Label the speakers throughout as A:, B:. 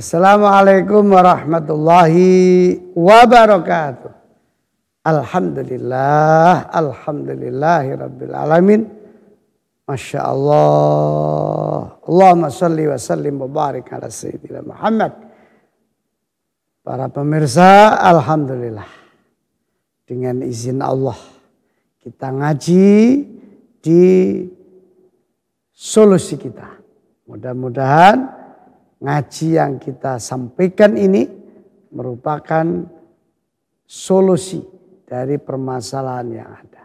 A: Assalamualaikum warahmatullahi wabarakatuh. Alhamdulillah, Rabbil alamin. Masya Allah. Allahumma salli wa sallim wa barik ala sayyidina Muhammad. Para pemirsa, alhamdulillah. Dengan izin Allah, kita ngaji di solusi kita. Mudah-mudahan ngaji yang kita sampaikan ini merupakan solusi dari permasalahan yang ada.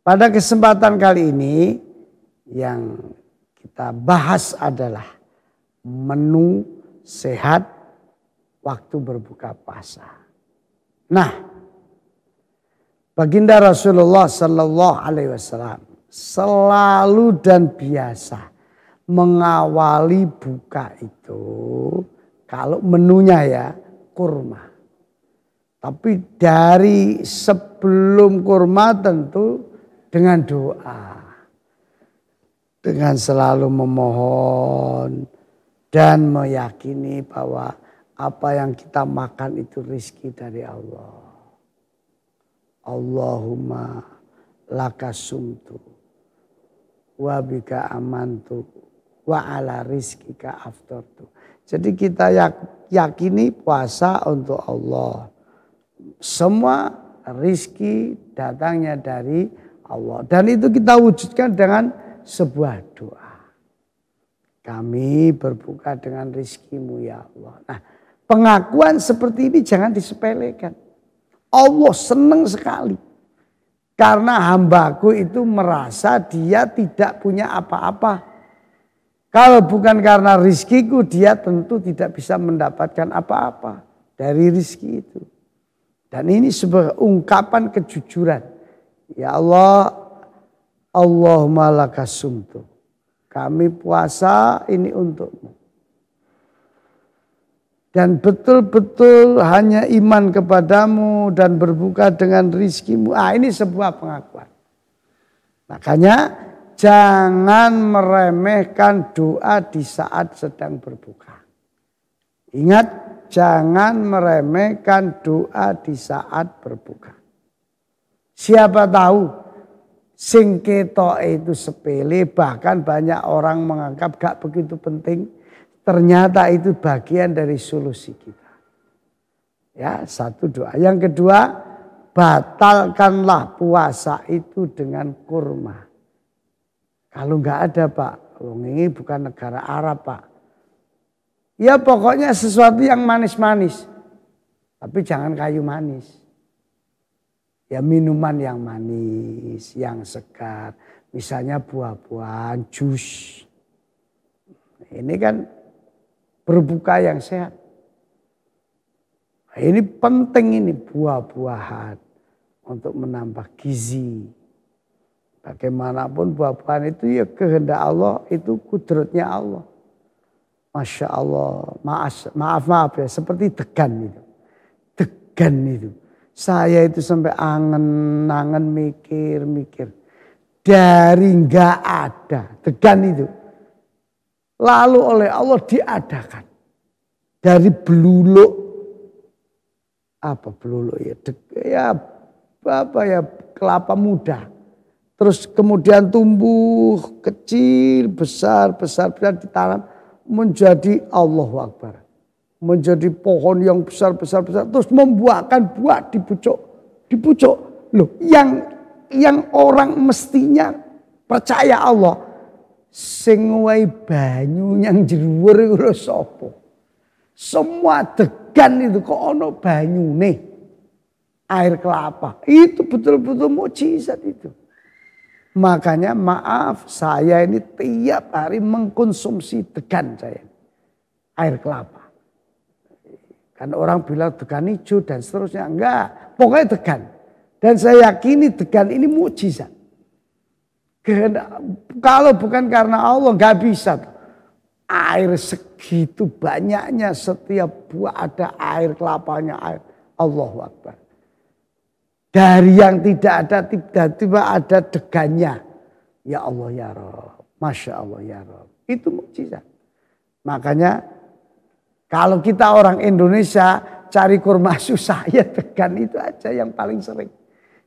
A: Pada kesempatan kali ini yang kita bahas adalah menu sehat waktu berbuka puasa. Nah, Baginda Rasulullah Sallallahu Alaihi Wasallam selalu dan biasa mengawali buka itu kalau menunya ya kurma. Tapi dari sebelum kurma tentu dengan doa. Dengan selalu memohon dan meyakini bahwa apa yang kita makan itu rizki dari Allah. Allahumma lakasumtu wabika amantu wa ala rizkika aftartu. Jadi kita yakini puasa untuk Allah. Semua rizki datangnya dari Allah. Dan itu kita wujudkan dengan sebuah doa. Kami berbuka dengan rizkimu ya Allah. Nah pengakuan seperti ini jangan disepelekan. Allah senang sekali. Karena hambaku itu merasa dia tidak punya apa-apa kalau bukan karena rizkiku, dia tentu tidak bisa mendapatkan apa-apa dari rizki itu. Dan ini sebuah ungkapan kejujuran. Ya Allah, Allahumma lakasumtu. Kami puasa ini untukmu. Dan betul-betul hanya iman kepadamu dan berbuka dengan rizkimu. Ah ini sebuah pengakuan. Makanya jangan meremehkan doa di saat sedang berbuka. Ingat, jangan meremehkan doa di saat berbuka. Siapa tahu singketo itu sepele, bahkan banyak orang menganggap gak begitu penting. Ternyata itu bagian dari solusi kita. Ya, satu doa. Yang kedua, batalkanlah puasa itu dengan kurma. Kalau nggak ada Pak, Wong ini bukan negara Arab Pak. Ya pokoknya sesuatu yang manis-manis. Tapi jangan kayu manis. Ya minuman yang manis, yang segar. Misalnya buah-buahan, jus. Ini kan berbuka yang sehat. Nah, ini penting ini buah-buahan untuk menambah gizi. Bagaimanapun nah, buah-buahan itu ya kehendak Allah, itu kudrutnya Allah. Masya Allah, maaf, maaf, ya, seperti degan itu. Degan itu. Saya itu sampai angen-angen mikir-mikir. Dari nggak ada, degan itu. Lalu oleh Allah diadakan. Dari beluluk, apa beluluk ya, dek, ya apa ya, kelapa muda Terus kemudian tumbuh kecil, besar, besar, besar ditanam menjadi Allah Akbar. Menjadi pohon yang besar, besar, besar. Terus membuahkan buah di pucuk, di pucuk. Loh, yang yang orang mestinya percaya Allah. singwai banyu yang jeruwer iku Semua degan itu kok ono nih Air kelapa. Itu betul-betul mukjizat itu. Makanya maaf saya ini tiap hari mengkonsumsi degan saya. Air kelapa. Kan orang bilang degan hijau dan seterusnya. Enggak, pokoknya degan. Dan saya yakini degan ini mujizat. Kalau bukan karena Allah nggak bisa. Air segitu banyaknya setiap buah ada air kelapanya. Air. Allahu Akbar. Dari yang tidak ada tiba-tiba ada degannya. Ya Allah ya Rob. Masya Allah ya Rob. Itu mukjizat. Makanya kalau kita orang Indonesia cari kurma susah ya degan itu aja yang paling sering.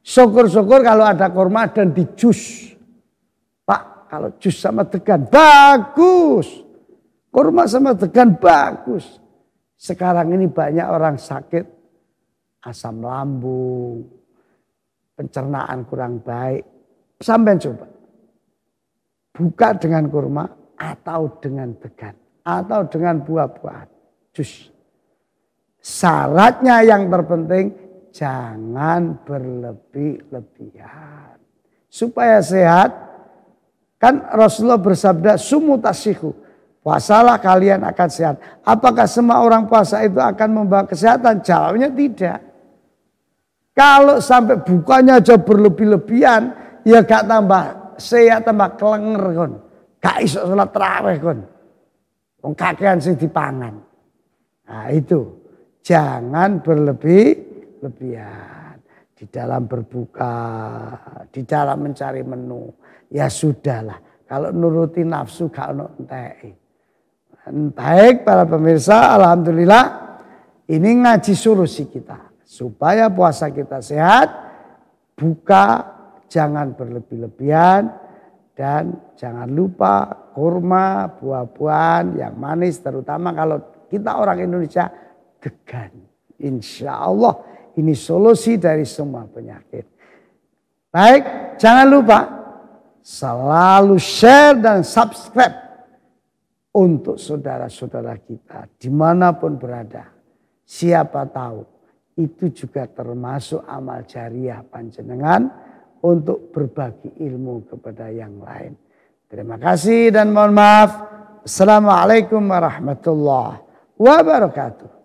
A: Syukur-syukur kalau ada kurma dan di jus. Pak kalau jus sama degan bagus. Kurma sama degan bagus. Sekarang ini banyak orang sakit asam lambung, pencernaan kurang baik. Sampai coba. Buka dengan kurma atau dengan degan. Atau dengan buah-buahan. Jus. Syaratnya yang terpenting jangan berlebih-lebihan. Supaya sehat, kan Rasulullah bersabda tasihu. Puasalah kalian akan sehat. Apakah semua orang puasa itu akan membawa kesehatan? Jawabnya tidak. Kalau sampai bukanya aja berlebih-lebihan, ya gak tambah saya tambah kelenger kon. Gak iso salat terawih kon. Wong kakean sing dipangan. Nah itu. Jangan berlebih-lebihan. Di dalam berbuka, di dalam mencari menu. Ya sudahlah. Kalau nuruti nafsu gak ono entek. Baik para pemirsa, alhamdulillah ini ngaji solusi kita. Supaya puasa kita sehat, buka jangan berlebih-lebihan dan jangan lupa kurma, buah-buahan yang manis terutama kalau kita orang Indonesia degan. Insya Allah ini solusi dari semua penyakit. Baik, jangan lupa selalu share dan subscribe untuk saudara-saudara kita dimanapun berada. Siapa tahu itu juga termasuk amal jariah panjenengan untuk berbagi ilmu kepada yang lain. Terima kasih dan mohon maaf. Assalamualaikum warahmatullahi wabarakatuh.